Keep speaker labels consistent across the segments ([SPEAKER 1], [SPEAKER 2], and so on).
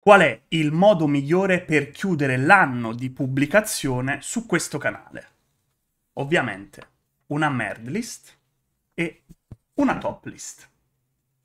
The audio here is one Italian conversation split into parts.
[SPEAKER 1] qual è il modo migliore per chiudere l'anno di pubblicazione su questo canale. Ovviamente una merd list e una top list.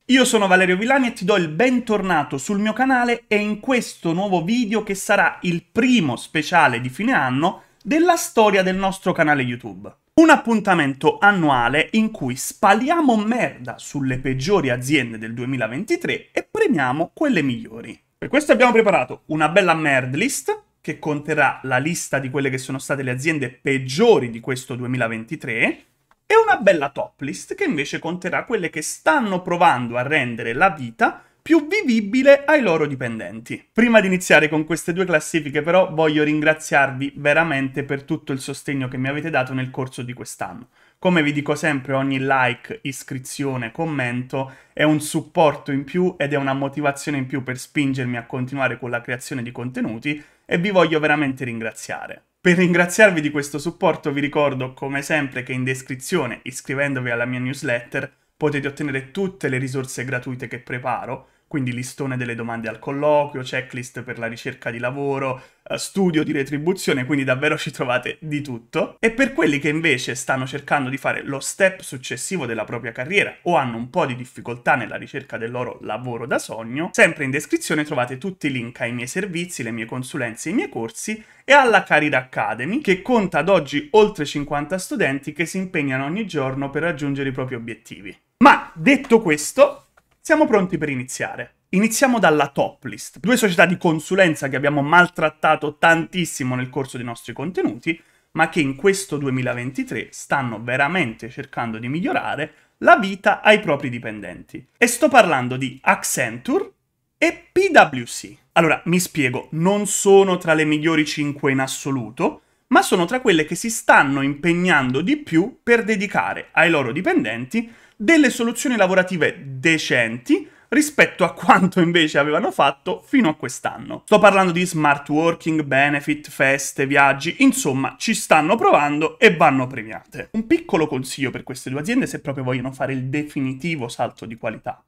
[SPEAKER 1] Io sono Valerio Villani e ti do il bentornato sul mio canale e in questo nuovo video che sarà il primo speciale di fine anno della storia del nostro canale YouTube. Un appuntamento annuale in cui spaliamo merda sulle peggiori aziende del 2023 e premiamo quelle migliori. Per questo abbiamo preparato una bella merd list che conterrà la lista di quelle che sono state le aziende peggiori di questo 2023 e una bella top list che invece conterrà quelle che stanno provando a rendere la vita più vivibile ai loro dipendenti. Prima di iniziare con queste due classifiche però voglio ringraziarvi veramente per tutto il sostegno che mi avete dato nel corso di quest'anno. Come vi dico sempre, ogni like, iscrizione, commento è un supporto in più ed è una motivazione in più per spingermi a continuare con la creazione di contenuti e vi voglio veramente ringraziare. Per ringraziarvi di questo supporto vi ricordo come sempre che in descrizione, iscrivendovi alla mia newsletter, potete ottenere tutte le risorse gratuite che preparo, quindi listone delle domande al colloquio, checklist per la ricerca di lavoro, eh, studio di retribuzione, quindi davvero ci trovate di tutto. E per quelli che invece stanno cercando di fare lo step successivo della propria carriera o hanno un po' di difficoltà nella ricerca del loro lavoro da sogno, sempre in descrizione trovate tutti i link ai miei servizi, le mie consulenze, i miei corsi e alla Career Academy che conta ad oggi oltre 50 studenti che si impegnano ogni giorno per raggiungere i propri obiettivi. Ma detto questo, siamo pronti per iniziare. Iniziamo dalla Top List, due società di consulenza che abbiamo maltrattato tantissimo nel corso dei nostri contenuti, ma che in questo 2023 stanno veramente cercando di migliorare la vita ai propri dipendenti. E sto parlando di Accenture e PwC. Allora, mi spiego, non sono tra le migliori 5 in assoluto, ma sono tra quelle che si stanno impegnando di più per dedicare ai loro dipendenti delle soluzioni lavorative decenti rispetto a quanto invece avevano fatto fino a quest'anno. Sto parlando di smart working, benefit, feste, viaggi, insomma ci stanno provando e vanno premiate. Un piccolo consiglio per queste due aziende se proprio vogliono fare il definitivo salto di qualità.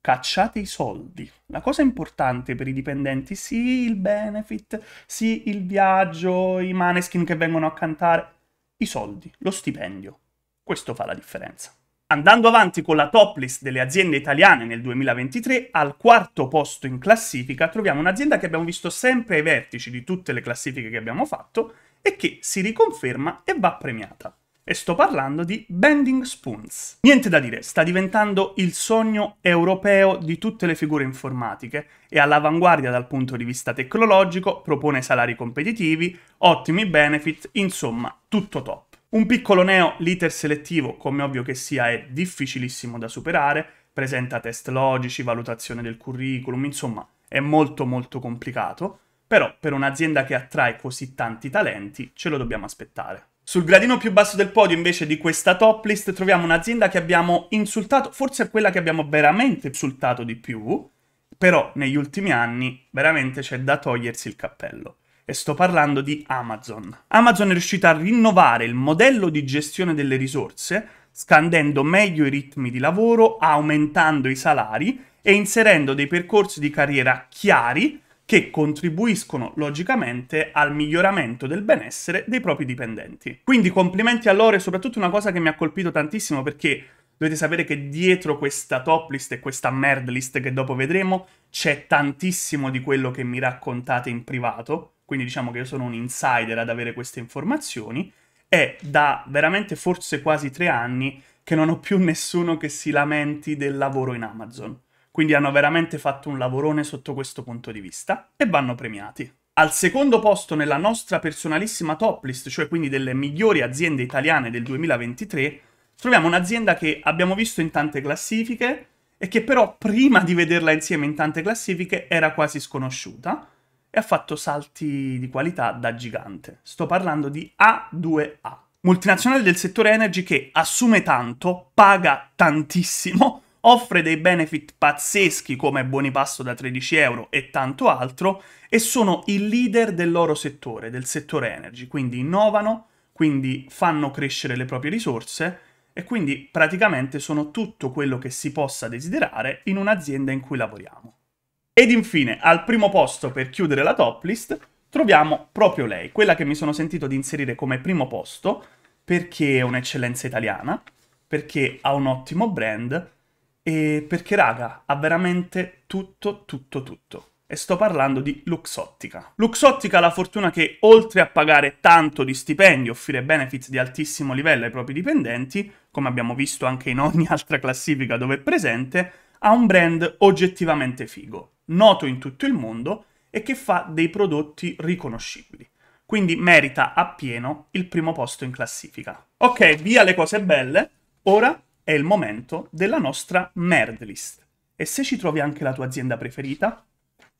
[SPEAKER 1] Cacciate i soldi. La cosa importante per i dipendenti, sì il benefit, sì il viaggio, i maneskin che vengono a cantare, i soldi, lo stipendio. Questo fa la differenza andando avanti con la top list delle aziende italiane nel 2023, al quarto posto in classifica troviamo un'azienda che abbiamo visto sempre ai vertici di tutte le classifiche che abbiamo fatto e che si riconferma e va premiata. E sto parlando di Bending Spoons. Niente da dire, sta diventando il sogno europeo di tutte le figure informatiche è all'avanguardia dal punto di vista tecnologico, propone salari competitivi, ottimi benefit, insomma, tutto top. Un piccolo neo l'iter selettivo, come ovvio che sia, è difficilissimo da superare, presenta test logici, valutazione del curriculum, insomma, è molto molto complicato, però per un'azienda che attrae così tanti talenti ce lo dobbiamo aspettare. Sul gradino più basso del podio invece di questa top list troviamo un'azienda che abbiamo insultato, forse è quella che abbiamo veramente insultato di più, però negli ultimi anni veramente c'è da togliersi il cappello e sto parlando di Amazon. Amazon è riuscita a rinnovare il modello di gestione delle risorse, scandendo meglio i ritmi di lavoro, aumentando i salari e inserendo dei percorsi di carriera chiari che contribuiscono logicamente al miglioramento del benessere dei propri dipendenti. Quindi complimenti a loro e soprattutto una cosa che mi ha colpito tantissimo perché dovete sapere che dietro questa top list e questa merd list che dopo vedremo c'è tantissimo di quello che mi raccontate in privato quindi diciamo che io sono un insider ad avere queste informazioni, è da veramente forse quasi tre anni che non ho più nessuno che si lamenti del lavoro in Amazon. Quindi hanno veramente fatto un lavorone sotto questo punto di vista e vanno premiati. Al secondo posto nella nostra personalissima top list, cioè quindi delle migliori aziende italiane del 2023, troviamo un'azienda che abbiamo visto in tante classifiche e che però prima di vederla insieme in tante classifiche era quasi sconosciuta, e ha fatto salti di qualità da gigante. Sto parlando di A2A, multinazionale del settore energy che assume tanto, paga tantissimo, offre dei benefit pazzeschi come buoni pasto da 13 euro e tanto altro e sono il leader del loro settore, del settore energy, quindi innovano, quindi fanno crescere le proprie risorse e quindi praticamente sono tutto quello che si possa desiderare in un'azienda in cui lavoriamo. Ed infine, al primo posto per chiudere la top list, troviamo proprio lei, quella che mi sono sentito di inserire come primo posto, perché è un'eccellenza italiana, perché ha un ottimo brand e perché, raga, ha veramente tutto, tutto, tutto. E sto parlando di Luxottica. Luxottica ha la fortuna che, oltre a pagare tanto di stipendi, offrire benefits di altissimo livello ai propri dipendenti, come abbiamo visto anche in ogni altra classifica dove è presente, ha un brand oggettivamente figo noto in tutto il mondo e che fa dei prodotti riconoscibili. Quindi merita appieno il primo posto in classifica. Ok, via le cose belle. Ora è il momento della nostra merd list. E se ci trovi anche la tua azienda preferita,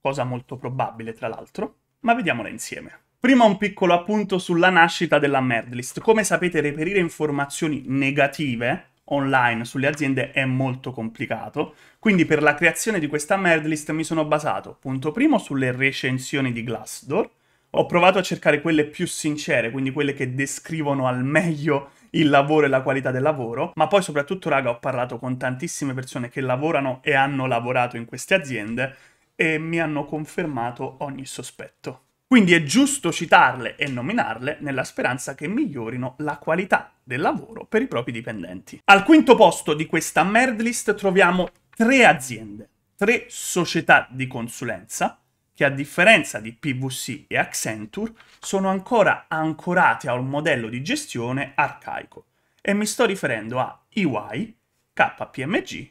[SPEAKER 1] cosa molto probabile tra l'altro, ma vediamola insieme. Prima un piccolo appunto sulla nascita della merd list. Come sapete, reperire informazioni negative online sulle aziende è molto complicato, quindi per la creazione di questa merdlist mi sono basato, punto primo, sulle recensioni di Glassdoor, ho provato a cercare quelle più sincere, quindi quelle che descrivono al meglio il lavoro e la qualità del lavoro, ma poi soprattutto, raga, ho parlato con tantissime persone che lavorano e hanno lavorato in queste aziende e mi hanno confermato ogni sospetto. Quindi è giusto citarle e nominarle nella speranza che migliorino la qualità del lavoro per i propri dipendenti. Al quinto posto di questa merd list troviamo tre aziende, tre società di consulenza che a differenza di PVC e Accenture sono ancora ancorate a un modello di gestione arcaico e mi sto riferendo a EY, KPMG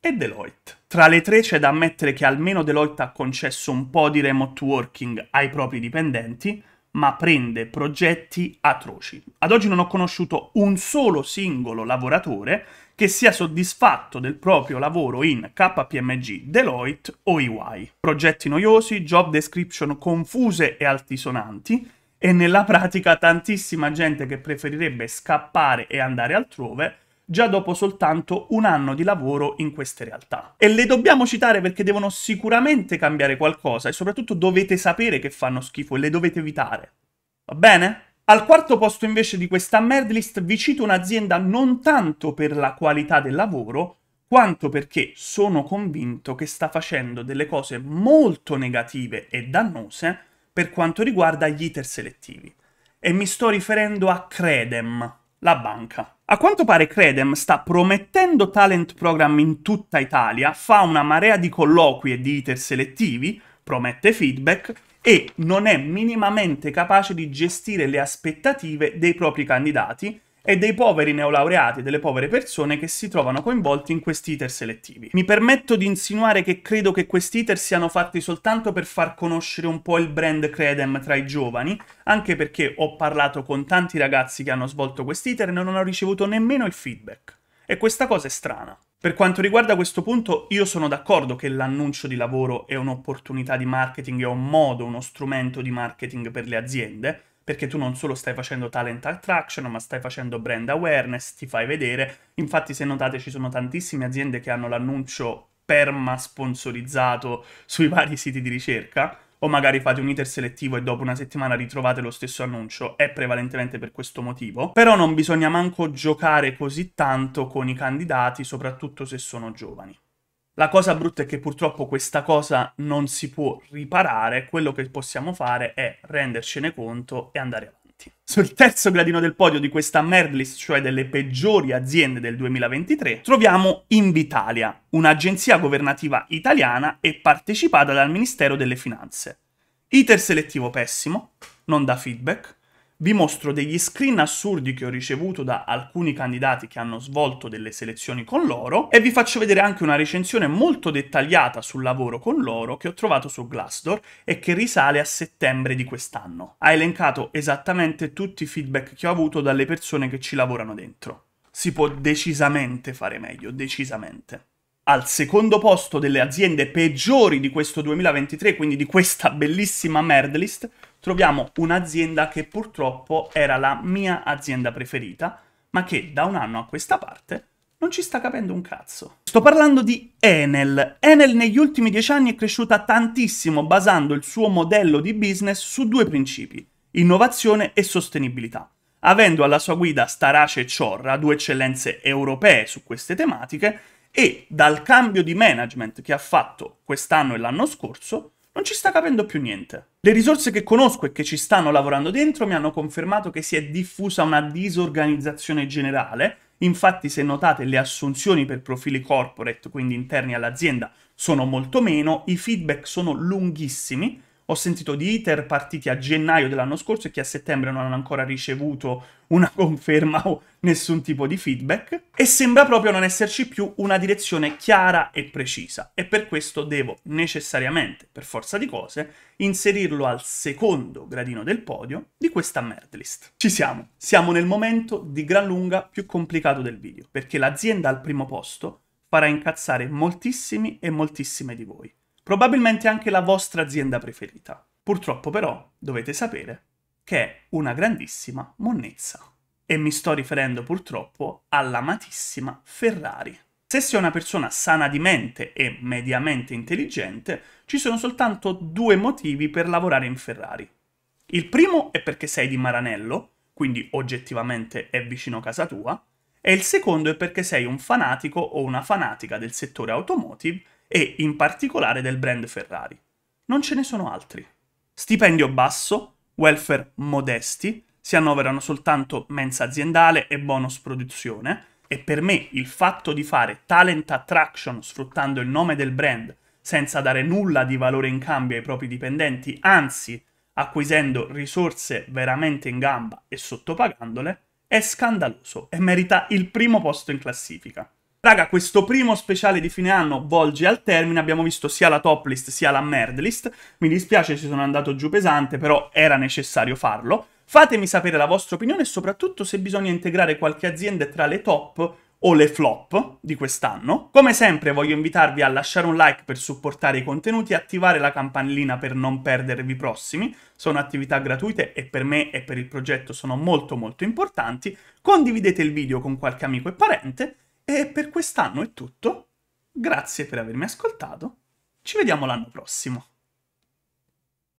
[SPEAKER 1] e Deloitte. Tra le tre c'è da ammettere che almeno Deloitte ha concesso un po' di remote working ai propri dipendenti, ma prende progetti atroci. Ad oggi non ho conosciuto un solo singolo lavoratore che sia soddisfatto del proprio lavoro in KPMG, Deloitte o EY. Progetti noiosi, job description confuse e altisonanti, e nella pratica tantissima gente che preferirebbe scappare e andare altrove già dopo soltanto un anno di lavoro in queste realtà. E le dobbiamo citare perché devono sicuramente cambiare qualcosa e soprattutto dovete sapere che fanno schifo e le dovete evitare. Va bene? Al quarto posto invece di questa merdlist vi cito un'azienda non tanto per la qualità del lavoro, quanto perché sono convinto che sta facendo delle cose molto negative e dannose per quanto riguarda gli iter selettivi. E mi sto riferendo a Credem la banca. A quanto pare Credem sta promettendo talent program in tutta Italia, fa una marea di colloqui e di iter selettivi, promette feedback e non è minimamente capace di gestire le aspettative dei propri candidati e dei poveri neolaureati, delle povere persone che si trovano coinvolti in questi iter selettivi. Mi permetto di insinuare che credo che questi iter siano fatti soltanto per far conoscere un po' il brand Credem tra i giovani, anche perché ho parlato con tanti ragazzi che hanno svolto questi iter e non ho ricevuto nemmeno il feedback. E questa cosa è strana. Per quanto riguarda questo punto, io sono d'accordo che l'annuncio di lavoro è un'opportunità di marketing, è un modo, uno strumento di marketing per le aziende, perché tu non solo stai facendo talent attraction, ma stai facendo brand awareness, ti fai vedere. Infatti, se notate, ci sono tantissime aziende che hanno l'annuncio perma sponsorizzato sui vari siti di ricerca o magari fate un iter selettivo e dopo una settimana ritrovate lo stesso annuncio, è prevalentemente per questo motivo, però non bisogna manco giocare così tanto con i candidati, soprattutto se sono giovani. La cosa brutta è che purtroppo questa cosa non si può riparare, quello che possiamo fare è rendercene conto e andare avanti. Sul terzo gradino del podio di questa merlist, cioè delle peggiori aziende del 2023, troviamo Invitalia, un'agenzia governativa italiana e partecipata dal Ministero delle Finanze. Iter selettivo pessimo, non dà feedback, vi mostro degli screen assurdi che ho ricevuto da alcuni candidati che hanno svolto delle selezioni con loro e vi faccio vedere anche una recensione molto dettagliata sul lavoro con loro che ho trovato su Glassdoor e che risale a settembre di quest'anno. Ha elencato esattamente tutti i feedback che ho avuto dalle persone che ci lavorano dentro. Si può decisamente fare meglio, decisamente al secondo posto delle aziende peggiori di questo 2023, quindi di questa bellissima merdlist, troviamo un'azienda che purtroppo era la mia azienda preferita, ma che da un anno a questa parte non ci sta capendo un cazzo. Sto parlando di Enel. Enel negli ultimi dieci anni è cresciuta tantissimo basando il suo modello di business su due principi, innovazione e sostenibilità. Avendo alla sua guida Starace e Ciorra, due eccellenze europee su queste tematiche, e dal cambio di management che ha fatto quest'anno e l'anno scorso, non ci sta capendo più niente. Le risorse che conosco e che ci stanno lavorando dentro mi hanno confermato che si è diffusa una disorganizzazione generale. Infatti, se notate, le assunzioni per profili corporate, quindi interni all'azienda, sono molto meno, i feedback sono lunghissimi ho sentito di ITER partiti a gennaio dell'anno scorso e che a settembre non hanno ancora ricevuto una conferma o nessun tipo di feedback. E sembra proprio non esserci più una direzione chiara e precisa. E per questo devo necessariamente, per forza di cose, inserirlo al secondo gradino del podio di questa merd list. Ci siamo. Siamo nel momento di gran lunga più complicato del video, perché l'azienda al primo posto farà incazzare moltissimi e moltissime di voi probabilmente anche la vostra azienda preferita. Purtroppo però dovete sapere che è una grandissima monnezza. E mi sto riferendo purtroppo all'amatissima Ferrari. Se sei una persona sana di mente e mediamente intelligente, ci sono soltanto due motivi per lavorare in Ferrari. Il primo è perché sei di Maranello, quindi oggettivamente è vicino casa tua, e il secondo è perché sei un fanatico o una fanatica del settore automotive e in particolare del brand Ferrari. Non ce ne sono altri. Stipendio basso, welfare modesti, si annoverano soltanto mensa aziendale e bonus produzione e per me il fatto di fare talent attraction sfruttando il nome del brand senza dare nulla di valore in cambio ai propri dipendenti, anzi acquisendo risorse veramente in gamba e sottopagandole, è scandaloso e merita il primo posto in classifica. Raga, questo primo speciale di fine anno volge al termine, abbiamo visto sia la top list sia la merd list, mi dispiace se sono andato giù pesante, però era necessario farlo. Fatemi sapere la vostra opinione e soprattutto se bisogna integrare qualche azienda tra le top o le flop di quest'anno. Come sempre voglio invitarvi a lasciare un like per supportare i contenuti e attivare la campanellina per non perdervi i prossimi. Sono attività gratuite e per me e per il progetto sono molto molto importanti. Condividete il video con qualche amico e parente e per quest'anno è tutto. Grazie per avermi ascoltato. Ci vediamo l'anno prossimo.